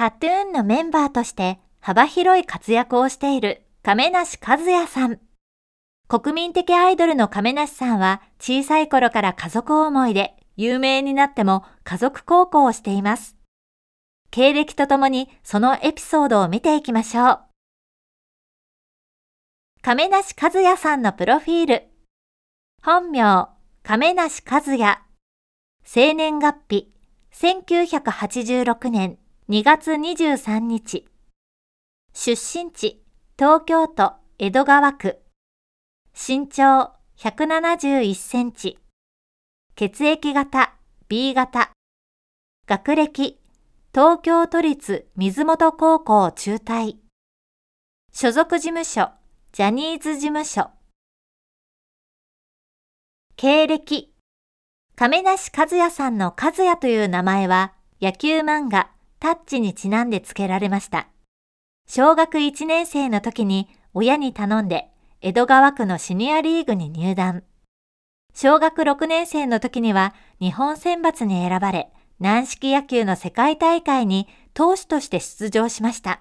カトゥーンのメンバーとして幅広い活躍をしている亀梨和也さん。国民的アイドルの亀梨さんは小さい頃から家族思いで有名になっても家族孝行をしています。経歴とともにそのエピソードを見ていきましょう。亀梨和也さんのプロフィール。本名、亀梨和也。生年月日、1986年2月23日出身地東京都江戸川区身長171センチ血液型 B 型学歴東京都立水元高校中退所属事務所ジャニーズ事務所経歴亀梨和也さんの和也という名前は野球漫画タッチにちなんで付けられました。小学1年生の時に親に頼んで江戸川区のシニアリーグに入団。小学6年生の時には日本選抜に選ばれ、軟式野球の世界大会に投手として出場しました。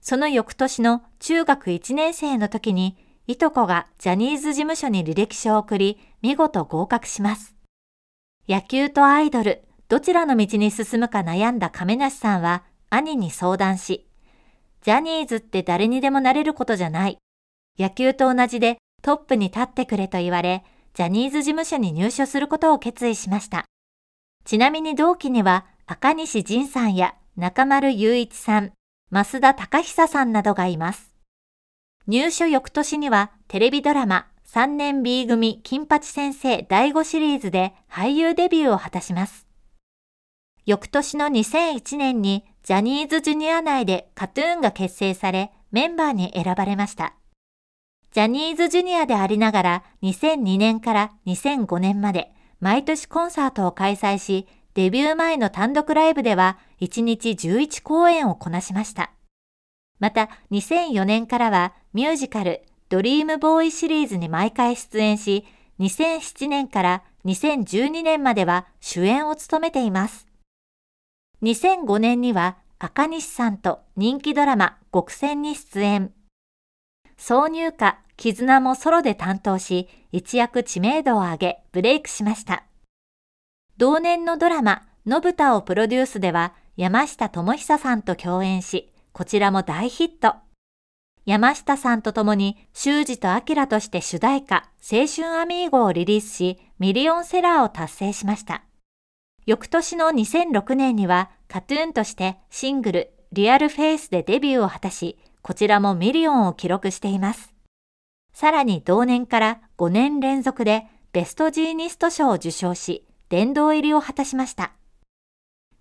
その翌年の中学1年生の時に、いとこがジャニーズ事務所に履歴書を送り、見事合格します。野球とアイドル、どちらの道に進むか悩んだ亀梨さんは兄に相談し、ジャニーズって誰にでもなれることじゃない。野球と同じでトップに立ってくれと言われ、ジャニーズ事務所に入所することを決意しました。ちなみに同期には赤西仁さんや中丸雄一さん、増田隆久さんなどがいます。入所翌年にはテレビドラマ3年 B 組金八先生第5シリーズで俳優デビューを果たします。翌年の2001年にジャニーズジュニア内でカトゥーンが結成され、メンバーに選ばれました。ジャニーズジュニアでありながら2002年から2005年まで毎年コンサートを開催し、デビュー前の単独ライブでは1日11公演をこなしました。また2004年からはミュージカルドリームボーイシリーズに毎回出演し、2007年から2012年までは主演を務めています。2005年には赤西さんと人気ドラマ極戦に出演。挿入歌絆もソロで担当し、一躍知名度を上げ、ブレイクしました。同年のドラマ、のぶたをプロデュースでは、山下智久さんと共演し、こちらも大ヒット。山下さんと共に、修二と明として主題歌、青春アミーゴをリリースし、ミリオンセラーを達成しました。翌年の2006年には、カトゥーンとしてシングル、リアルフェイスでデビューを果たし、こちらもミリオンを記録しています。さらに同年から5年連続でベストジーニスト賞を受賞し、殿堂入りを果たしました。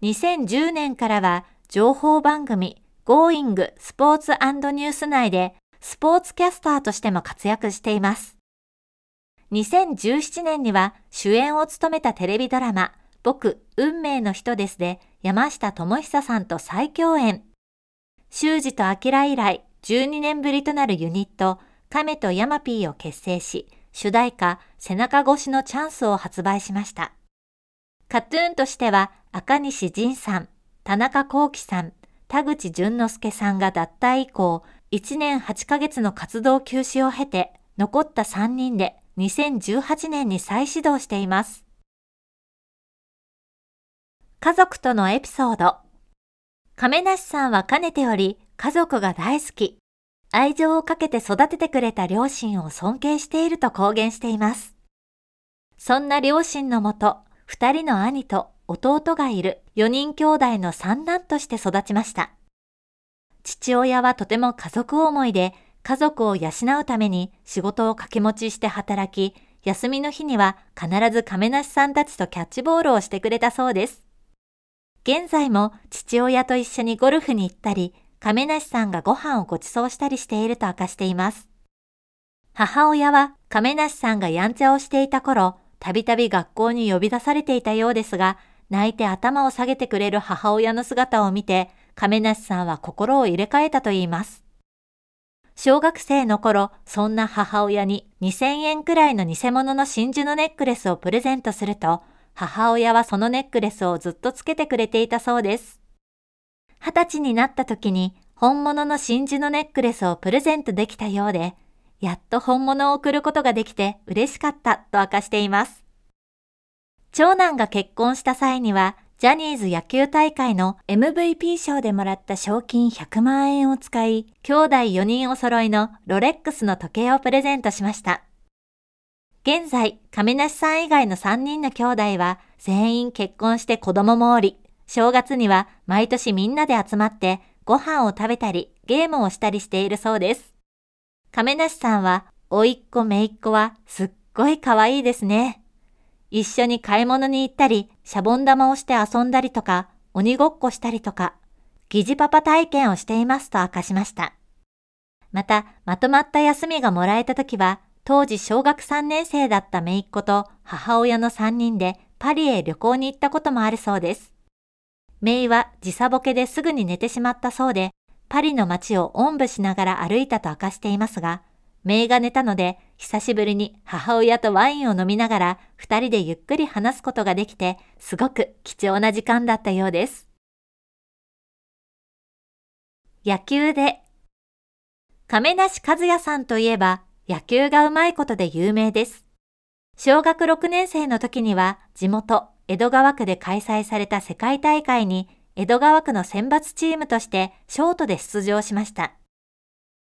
2010年からは情報番組 Going スポーツニュース内でスポーツキャスターとしても活躍しています。2017年には主演を務めたテレビドラマ僕、運命の人ですで、山下智久さんと再共演。修二と明以来、12年ぶりとなるユニット、亀と山 P を結成し、主題歌、背中越しのチャンスを発売しました。カトゥーンとしては、赤西仁さん、田中幸喜さん、田口淳之介さんが脱退以降、1年8ヶ月の活動休止を経て、残った3人で2018年に再始動しています。家族とのエピソード。亀梨さんはかねてより家族が大好き。愛情をかけて育ててくれた両親を尊敬していると公言しています。そんな両親のもと、二人の兄と弟がいる4人兄弟の三男として育ちました。父親はとても家族思いで、家族を養うために仕事を掛け持ちして働き、休みの日には必ず亀梨さんたちとキャッチボールをしてくれたそうです。現在も父親と一緒にゴルフに行ったり、亀梨さんがご飯をご馳走したりしていると明かしています。母親は亀梨さんがやんちゃをしていた頃、たびたび学校に呼び出されていたようですが、泣いて頭を下げてくれる母親の姿を見て、亀梨さんは心を入れ替えたといいます。小学生の頃、そんな母親に2000円くらいの偽物の真珠のネックレスをプレゼントすると、母親はそのネックレスをずっとつけてくれていたそうです。二十歳になった時に本物の真珠のネックレスをプレゼントできたようで、やっと本物を送ることができて嬉しかったと明かしています。長男が結婚した際には、ジャニーズ野球大会の MVP 賞でもらった賞金100万円を使い、兄弟4人お揃いのロレックスの時計をプレゼントしました。現在、亀梨さん以外の3人の兄弟は全員結婚して子供もおり、正月には毎年みんなで集まってご飯を食べたりゲームをしたりしているそうです。亀梨さんは、おいっ子めいっ子はすっごい可愛いですね。一緒に買い物に行ったり、シャボン玉をして遊んだりとか、鬼ごっこしたりとか、疑似パパ体験をしていますと明かしました。また、まとまった休みがもらえた時は、当時小学3年生だった姪っ子と母親の3人でパリへ旅行に行ったこともあるそうです。姪は時差ボケですぐに寝てしまったそうで、パリの街をおんぶしながら歩いたと明かしていますが、姪が寝たので、久しぶりに母親とワインを飲みながら、二人でゆっくり話すことができて、すごく貴重な時間だったようです。野球で亀梨和也さんといえば、野球がうまいことで有名です。小学6年生の時には地元江戸川区で開催された世界大会に江戸川区の選抜チームとしてショートで出場しました。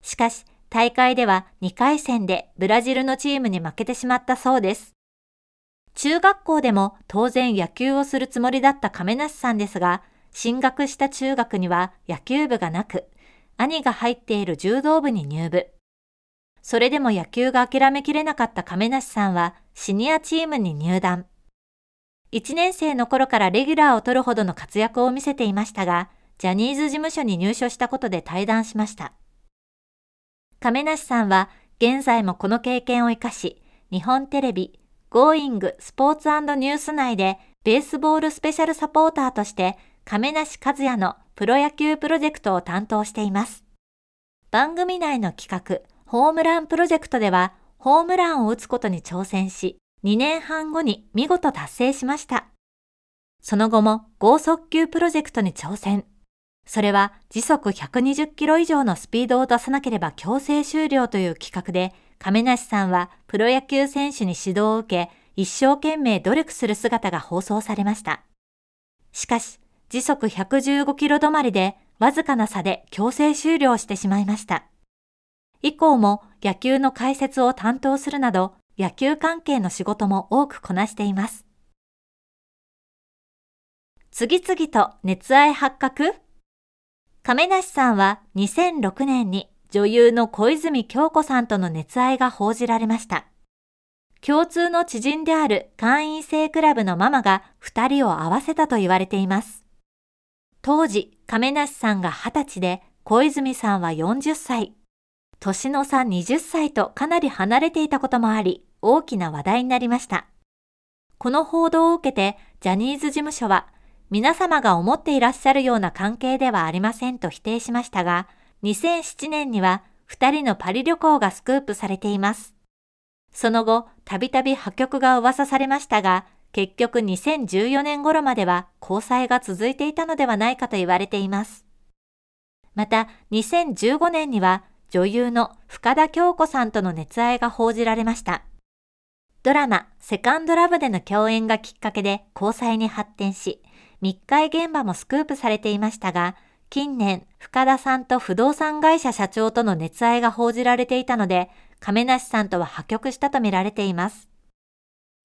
しかし大会では2回戦でブラジルのチームに負けてしまったそうです。中学校でも当然野球をするつもりだった亀梨さんですが、進学した中学には野球部がなく、兄が入っている柔道部に入部。それでも野球が諦めきれなかった亀梨さんはシニアチームに入団。1年生の頃からレギュラーを取るほどの活躍を見せていましたが、ジャニーズ事務所に入所したことで退団しました。亀梨さんは現在もこの経験を活かし、日本テレビ、Going スポーツニュース内でベースボールスペシャルサポーターとして亀梨和也のプロ野球プロジェクトを担当しています。番組内の企画、ホームランプロジェクトでは、ホームランを打つことに挑戦し、2年半後に見事達成しました。その後も剛速球プロジェクトに挑戦。それは時速120キロ以上のスピードを出さなければ強制終了という企画で、亀梨さんはプロ野球選手に指導を受け、一生懸命努力する姿が放送されました。しかし、時速115キロ止まりで、わずかな差で強制終了してしまいました。以降も野球の解説を担当するなど、野球関係の仕事も多くこなしています。次々と熱愛発覚亀梨さんは2006年に女優の小泉京子さんとの熱愛が報じられました。共通の知人である会員制クラブのママが2人を合わせたと言われています。当時、亀梨さんが20歳で小泉さんは40歳。年の差20歳とかなり離れていたこともあり、大きな話題になりました。この報道を受けて、ジャニーズ事務所は、皆様が思っていらっしゃるような関係ではありませんと否定しましたが、2007年には2人のパリ旅行がスクープされています。その後、たびたび破局が噂されましたが、結局2014年頃までは交際が続いていたのではないかと言われています。また、2015年には女優の深田恭子さんとの熱愛が報じられました。ドラマ、セカンドラブでの共演がきっかけで交際に発展し、密会現場もスクープされていましたが、近年、深田さんと不動産会社社長との熱愛が報じられていたので、亀梨さんとは破局したとみられています。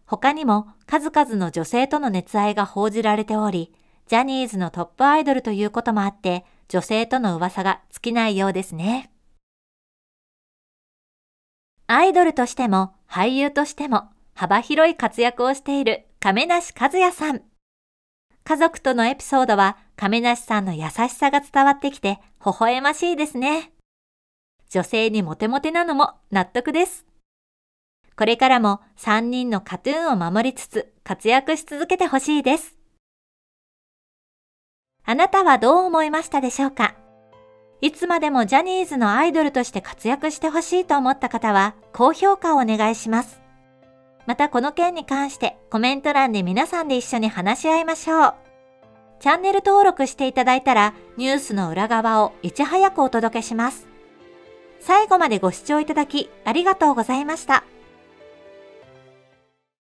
他にも数々の女性との熱愛が報じられており、ジャニーズのトップアイドルということもあって、女性との噂が尽きないようですね。アイドルとしても俳優としても幅広い活躍をしている亀梨和也さん。家族とのエピソードは亀梨さんの優しさが伝わってきて微笑ましいですね。女性にモテモテなのも納得です。これからも3人のカトゥーンを守りつつ活躍し続けてほしいです。あなたはどう思いましたでしょうかいつまでもジャニーズのアイドルとして活躍してほしいと思った方は、高評価をお願いします。またこの件に関してコメント欄で皆さんで一緒に話し合いましょう。チャンネル登録していただいたら、ニュースの裏側をいち早くお届けします。最後までご視聴いただき、ありがとうございました。